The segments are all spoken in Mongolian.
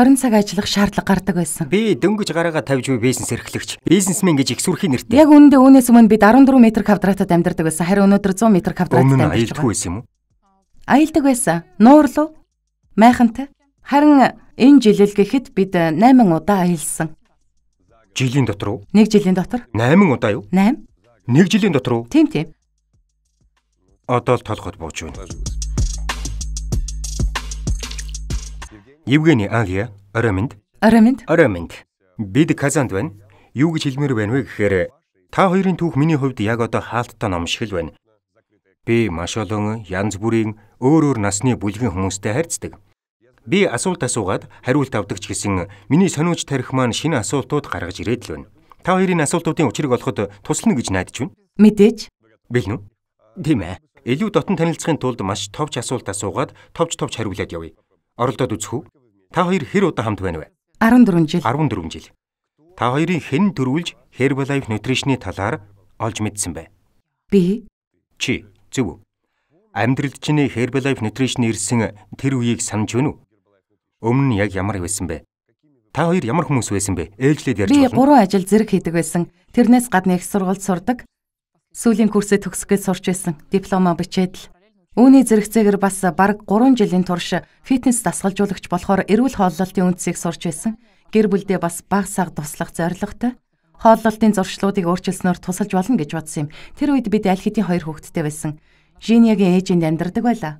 20 цаг ажиллах шаардлага гардаг байсан. Би дөнгөж гараагаа тавьж буй бизнес эрхлэгч, бизнесмен гэж их сүрхийн нэртэй. Яг үүндээ үүнээс өмнө бид 14 м квадратад амьдардаг байсан. Харин өнөөдөр 100 м квадратад амьдарч байгаа. Аялдгүй байсан юм уу? Аялдаг байсан. Нуурлуу? Майхантай. Харин энэ жилэл гэхэд бид 8 удаа аялсан. Жилийн дотор уу? 1 жилийн дотор. 8 удаа юу? 8. 1 жилийн дотор уу? Тийм тийм. Одоо л толгойд бууж байна. Евгений Алия Ороминд. Ороминд. Ороминд. Бид Казанд байна. Юу гэж хэлмээр байна вэ гэхээр та хоёрын түүх миний хувьд яг одоо хаалттай ном шиг л байна. Би маш олон янз бүрийн өөр өөр насны бүлгийн хүмүүстэй харьцдаг. Би асуулт асуугаад хариулт авдаг ч гэсэн миний сониуч тарих маань шинэ асуултууд гаргаж ирээд л байна. Та хоёрын асуултуудын учрыг олоход туслана гэж найдаж байна. Мэдээж. Бэлэн үү? Тийм ээ. Илүү дотн танилцахын тулд маш товч асуулт асуугаад товч товч хариулаад явъя. Оролдоод үзэх үү? Та хоёр хэр удаа хамт байна вэ? 14 жил. 14 жил. Та хоёрын хэн төрүүлж Herbalife Nutrition-ы талаар олж мэдсэн бэ? Би. Чи зөв үү? Амьдралд чиний Herbalife Nutrition ирсэн тэр үеийг санаж байна уу? Өмнө нь яг ямар байсан бэ? Та хоёр ямар хүмүүс байсан бэ? Ээлжлээд ярьж болно. Би 3 ажил зэрэг хийдэг байсан. Тэрнээс гадна их сургуульд сурдаг. Сүүлийн курсээ төгсгөөд сурч байсан. Дипломоо бичээд л Үүний зэрэгцээгээр бас бараг 3 жилийн турш фитнес дасгалжуулагч болохоор эрүүл хооллолтын үндсийг сурч байсан. Гэр бүлдээ бас баг саг туслах зорилготой хооллолтын зуршлуудыг өөрчилснөөр тусалж болно гэж бодсон юм. Тэр үед бид аль хэдийн хоёр хүүхэдтэй байсан. Жиниагийн ээжинд амьдардаг байлаа.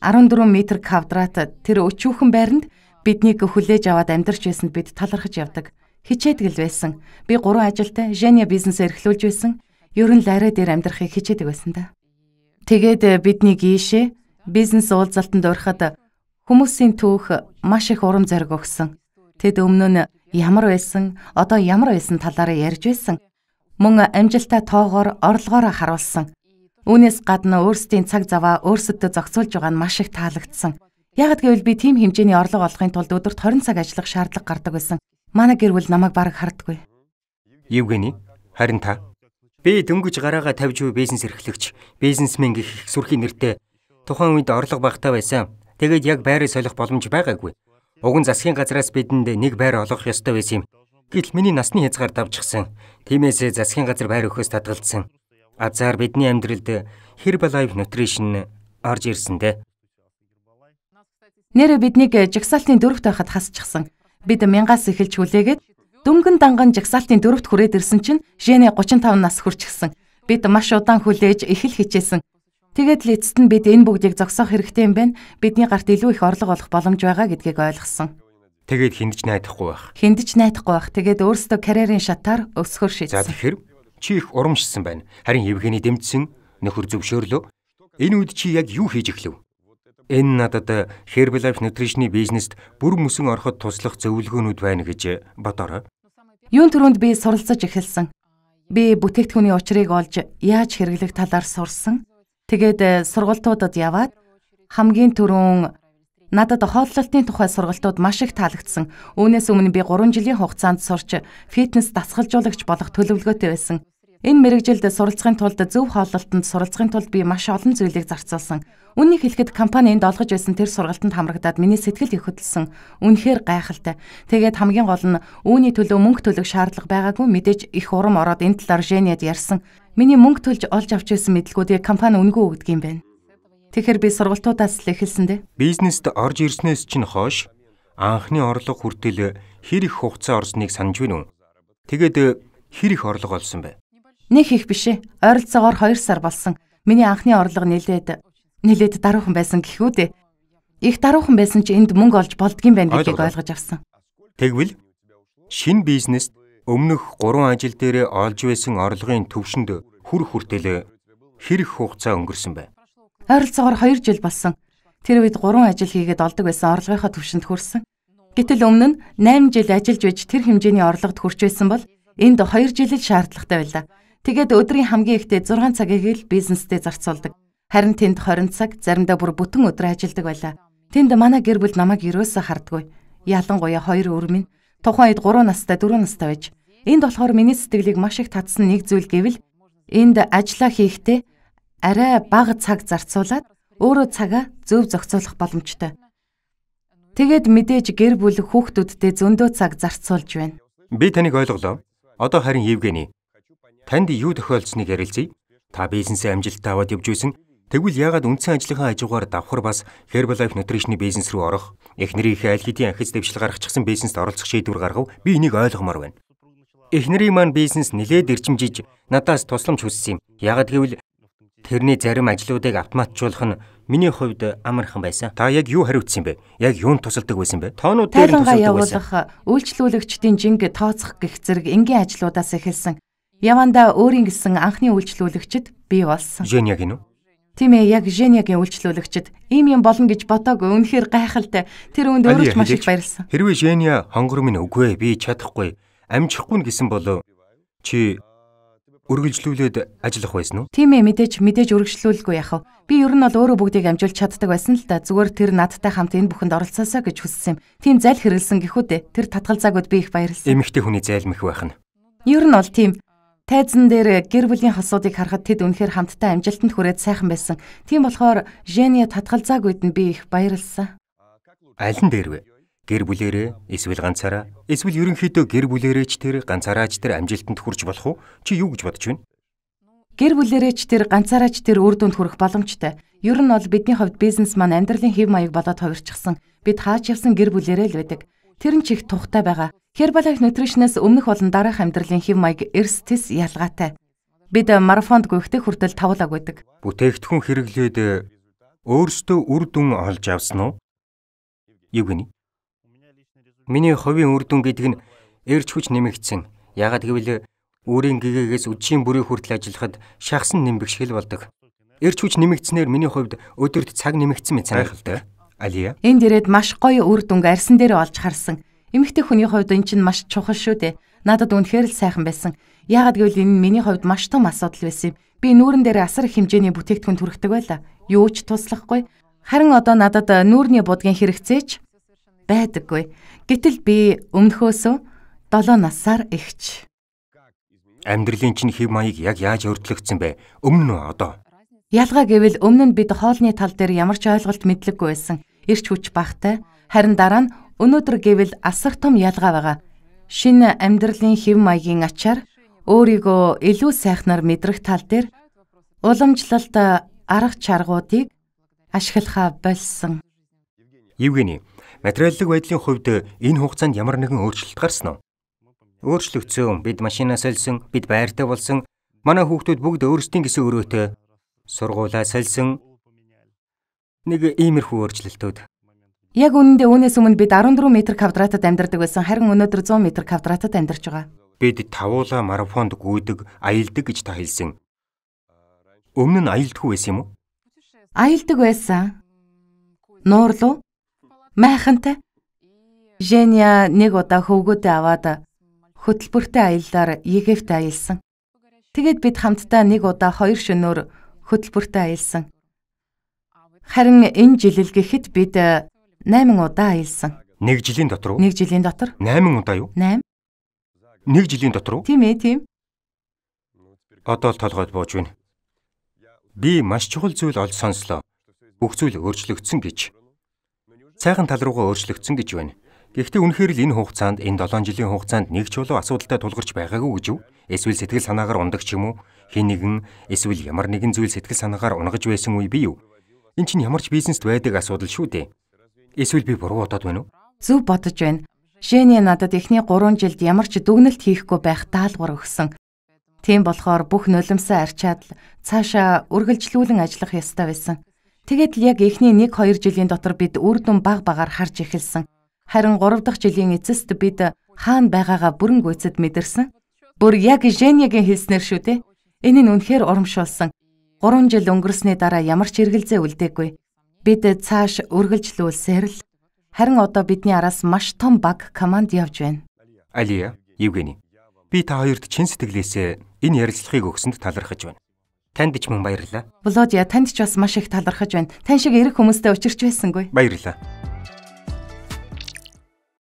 14 м квадрат тэр өчүүхэн байранд биднийг хүлээж аваад амьдарч байсанд бид талархаж явдаг. Хичээдгэл байсан. Би гурван ажилтай, Женя бизнесээ эрхлүүлж байсан. Ер нь ларэ дээр амьдрахыг хичээдэг байсан да. Тэгээд бидний гişэ бизнес уулзалтанд ороход хүмүүсийн түүх маш их урам зориг өгсөн. Тэд өмнө нь ямар байсан, одоо ямар байсан талаараа ярьж байсан. Мөн амжилтаа тоогоор орлогоор харуулсан. Үүнээс гадна өөрсдийн цаг заваа өөрсөдөө зохицуулж байгаа нь маш их таалагдсан. Яг гэвэл би тийм хэмжээний орлого олохын тулд өдөрт 20 цаг ажиллах шаардлага гардаг байсан. Манай гэр бүл намайг бараг хардггүй. Евгений, харин та Би дөнгөж гараагаа тавьж буй бизнес эрхлэгч, бизнесмен гэх их сүрхий нэртэй тухайн үед орлого багтаа байсан. Тэгээд яг байрыг солих боломж байгаагүй. Уг нь засгийн газраас бидэнд нэг байр олгох ёстой байсан юм. Гэтэл миний насны хязгаар давжчихсан. Тиймээс засгийн газар байр өгөхөөс татгалзсан. Азар бидний амьдралд Herbalife Nutrition орж ирсэн дээ. Нэрэ биднийг жагсаалтын дөрөвт байхад хасчихсан. Бид мянгаас эхэлж хүлээгээд Дүнгэн данган жагсаалтын дөрөвт хүрээд ирсэн чинь Жене 35 нас хүрчихсэн. Бид маш удаан хүлээж их л хичээсэн. Тэгээд эцэст нь бид энэ бүгдийг зогсоох хэрэгтэй юм байна. Бидний гарт илүү их орлого олох боломж байгаа гэдгийг ойлгосон. Тэгээд хиндэж найдахгүй байх. Хиндэж найдахгүй байх. Тэгээд өөрсдөө карьерийн шатаар өсгөр шийдсэн. За тэгэхээр чи их урамшсан байна. Харин Евгений дэмжсэн, нөхөр зөвшөөрлөө. Энэ үед чи яг юу хийж эхлэв? Энэ надад э, Herbalife Nutrition-ы бизнест бүр мөсөн ороход туслах зөвлөгөөнүүд байна гэж э, бодорой. Юун төрөнд би суралцаж эхэлсэн. Би бүтээгдэхүүний учрыг олж яаж хэрэглэх талаар сурсан. Тэгээд э, сургалтуудад яваад хамгийн түрүүн надад хооллолтын тухай сургалтууд маш их таалагдсан. Үүнээс өмнө би 3 жилийн хугацаанд сурч фитнес дасгалжуулагч болох төлөвлөгөөтэй байсан. Энэ мэрэгжилд суралцахын тулд зөв хооллолтонд суралцахын тулд би маш олон зүйлийг зарцуулсан. Үннийг хэлэхэд компани энд олгож байсан тэр сургалтанд хамрагдаад миний сэтгэл их хөдлсөн. Үнэхээр гайхалтай. Тэгээд хамгийн гол нь үүний төлөө мөнгө төлөх шаардлага байгаагүй мэдээж их урам ороод энэ талаар Женяд ярьсан. Миний мөнгө төлж олж авч ирсэн мэдлгүүдийг компани үнгүй өгдөг юм байна. Тэгэхэр би сургалтуудаас л эхэлсэндээ. Бизнест орж ирснээс чинь хойш анхны орлого хүртэл хэр их хугацаа орсныг санаж байна уу? Тэгээд хэр их орлого олсон бэ? Нэг их биш ээ. Ойролцоогоор 2 сар болсон. Миний анхны орлого нэлээд нэлээд даруухан байсан гэхүү дээ. Их даруухан байсан ч энд мөнгө олж болдгийм байна гэдгийг ойлгож авсан. Тэгвэл шин бизнест өмнөх 3 ажил дээр олж байсан орлогын төвшөнд хүр хүртэлээ хэрэг хугацаа өнгөрсөн бэ? Ойролцоогоор 2 жил болсон. Тэр үед 3 ажил хийгээд олдог байсан орлогынхаа төвшөнд хүрсэн. Гэтэл өмнө нь 8 жил ажиллаж байж тэр хэмжээний орлогод хүрч байсан бол энд 2 жил л шаардлагатай байлаа. Тэгээд өдрийн хамгийн ихдээ 6 цагийг л бизнестэй зарцуулдаг. Харин тэнд 20 цаг, заримдаа бүр бүтэн өдөр ажилладаг байлаа. Тэнд манай гэр бүл намайг ерөөсөө хардггүй. Ялангуяа хоёр өр минь тухайн үед 3 настай, 4 настай байж. Энд болохоор миний сэтгэлийг маш их татсан нэг зүйл гэвэл энд ажиллаа хийхдээ арай бага цаг зарцуулаад өөрөө цагаа зөв зохицуулах боломжтой. Тэгэд мэдээж гэр бүл хүүхдүүдтэй зөндөө цаг зарцуулж байна. Би таныг ойлголоо. Одоо харин Евгений Танд юу тохиолдсныг ярилцъя. Та бизнесээ амжилттай аваад явж байсан. Тэгвэл яагаад үндсэн ажлынхаа хажуугаар давхар бас Herbalife Nutrition-ийн бизнес рүү орох, эхнэрийнхээ аль хэдийн анхиц дэвшил гаргачихсан бизнест оролцох шийдвэр гаргав. Би энийг ойлгомоор байна. Эхнэрийн маань бизнес нилээд эрчимжиж надаас тусламж хүссэн юм. Яагаад гэвэл тэрний зарим ажлуудыг автоматжуулах нь миний хувьд амархан байсан. Та яг юу хариуцсан бэ? Яг юунд тусалдаг байсан бэ? Тоонууд дээр тусалдаг байсан. Тайлангаа явуулах үйлчлүүлэгчдийн жинг тооцох гих зэрэг энгийн ажлуудаас эхэлсэн Яванда өөрийн гэсэн анхны үйлчлүүлэгчд бий болсон. Женя гинүү? Тийм ээ, яг Женягийн үйлчлүүлэгчд ийм юм болно гэж бодоагүй. Үнэхээр гайхалтай. Тэр үнд өөрөө ч маш их баярлсан. Хэрвээ Женя хонгор минь үгүй ээ, би чадахгүй, амжихгүй нь гэсэн болов чи үргэлжлүүлээд ажиллах байсан уу? Тийм ээ, мэдээж мэдээж үргэлжлүүлгүй яах вэ? Би ер нь бол өөрөө бүгдийг амжуулж чаддаг байсан л да. Зүгээр тэр надтай хамт энэ бүхэнд оролцоосаа гэж хүссэн юм. Тийм зайл хэрэлсэн гэхүү дээ. Тэр татгалзаагууд би их баярлсан. Эмэгтэй хүний зайлмэх байх нь. Ер нь бол тийм. Тайзан дээр гэр бүлийн хасуудыг харахад тэд үнэхээр хамтдаа амжилтанд хүрээд сайхан байсан. Тийм болохоор Жэни татгалзаагүйд нь би их баярлсан. Аль нь дээр вэ? Гэр бүлэрээ, эсвэл ганцаараа, эсвэл ерөнхийдөө гэр бүлэрээ ч тэр ганцаараа ч тэр амжилтанд хүрч болох уу? Чи юу гэж бодож байна? Гэр бүлэрээ ч тэр ганцаараа ч тэр үр дүнд хүрэх боломжтой. Ер нь бол бидний хувьд бизнес маань амьдралын хэв маяг болоод хувирчихсан. Бид хаач явсан гэр бүлэрээ л байдаг тэр нь чих тухтай байгаа. Herbalife Nutrition-аас өмнөх болон дараах амьдралын хэв маяг эрс тис ялгаатай. Бид э, марафонд гүйхтэй хүртэл тавлаг байдаг. Бүтээгдэхүүн хэрэглээд э, өөрсдөө үр дүн олж авсан уу? Евгений. Миний хувийн үр дүн гэдэг нь эрч хүч нэмэгдсэн. Яагад гэвэл э, өөрийн гэгээгээс үдшийн бүрийн хүртэл ажиллахад шахсан нэмбэгшгэл болдог. Эрч хүч нэмэгдснээр миний хувьд өдөрт цаг нэмэгдсэн мэт санагдалтай. Алия. Энд ирээд маш гоё үр дүнг арсан дээр олж харсан. Эмэгтэй хүний хувьд эн чинь маш чухал шүү дээ. Надад үнэхээр л сайхан байсан. Яагаад гэвэл энэ миний хувьд маш том асуудал байсан юм. Би нүүрэн дээр асар их хэмжээний бүтээгдэхүүн түрхдэг байлаа. Юу ч туслахгүй. Харин одоо надад э, нүүрний будгийн хэрэгцээч байдаггүй. Гэтэл би өмнөхөөсөө 7 насаар ихч. Амьдралын чинь хэв маяг яг яаж өөрчлөгдсөн бэ? Өмнө нь одоо. Ялгаа гэвэл өмнө нь бид хоолны тал дээр ямар ч ойлголт мэдлэггүй байсан. Ирч хүч багтай. Харин дараа нь өнөөдөр гэвэл асар том ялгаа байгаа. Шинэ амьдралын хэв маягийн ачаар өөрийгөө илүү сайхнаар мэдрэх тал дээр уламжлалт арга чаргуудыг ашиглахаа болсон. Евгений, материаллык байдлын хувьд энэ хугацаанд ямар нэгэн өөрчлөлт гарсан уу? Өөрчлөгдсөн. Бид машинаас олсон, бид байртай болсон. Манай хүүхдүүд бүгд өөрсдийн гэсэн өрөөтэй сургуулаа сольсон нэг иймэрхүү өөрчлөлтүүд. Яг үнэндээ үүнээс өмнө бид 14 м квадратад амьдардаг байсан. Харин өнөөдөр 100 м квадратад амьдарч байгаа. Бид тавуула марафонд гүйдэг, аялдаг гэж та хэлсэн. Өмнө нь аялдаггүй байсан юм уу? Аялдаг байсан. Нуурлуу, майхантай. Женя нэг удаа хөвгөөдөө аваад хөтөлбөртэй аяллаар Египт аялсан. Тэгээд бид хамтдаа нэг удаа хоёр шөнөөр хөтөлбөртөө аялсан. Харин энэ жилэл гэхэд бид 8 э, удаа аялсан. Нэг жилийн дотор уу? Нэг жилийн дотор. 8 удаа юу? 8. Нэг жилийн дотор уу? Тийм ээ, тийм. Одоо л толгойд бууж байна. Би маш чухал зүйл олж сонслоо. Бүх зүйл өөрчлөгдсөн гэж. Цайхан тал руугаа өөрчлөгдсөн гэж байна. Гэхдээ үнэхээр л энэ хугацаанд энэ 7 жилийн хугацаанд нэг ч болов асуудалтай тулгарч байгаагүй гэж юу? Эсвэл сэтгэл санаагаар ундаг ч юм уу? Хин нэгэн эсвэл ямар нэгэн зүйл сэтгэл санаагаар унгаж байсан үе бий юу? Энд чинь ямар ч бизнест байдаг асуудал шүү дээ. Эсвэл би буруу бодоод байна уу? Зөв бодож байна. Шинэ надад эхний 3 жилд ямар ч дүгнэлт хийхгүй байх даалгавар өгсөн. Тийм болохоор бүх нулимсаа арчаад цаашаа үргэлжлүүлэн ажиллах ёстой байсан. Тэгэд л яг эхний 1-2 жилийн дотор бид үрдүн баг багаар харж эхэлсэн. Харин 3 дахь жилийн эцэст бид хаана байгаагаа бүрэн гүйцэд мэдэрсэн. Бүр яг Женягийн хэлснээр шүү дээ. Энэ нь үнэхээр урамшуулсан. 3 жил өнгөрсний дараа ямар ч эргэлзээ үлдээгүй. Бид цааш үргэлжлүүлсээр л харин одоо бидний араас маш том баг команд явж байна. Алия, Евгений. Би та хоёрт чин сэтгэлээсээ энэ ярилцлагыг өгсөнд талархаж байна. Танд ч мөн баярлалаа. Володя, танд ч бас маш их талархаж байна. Тань шиг эрэх хүмүүстэй учирч байсангүй. Баярлалаа.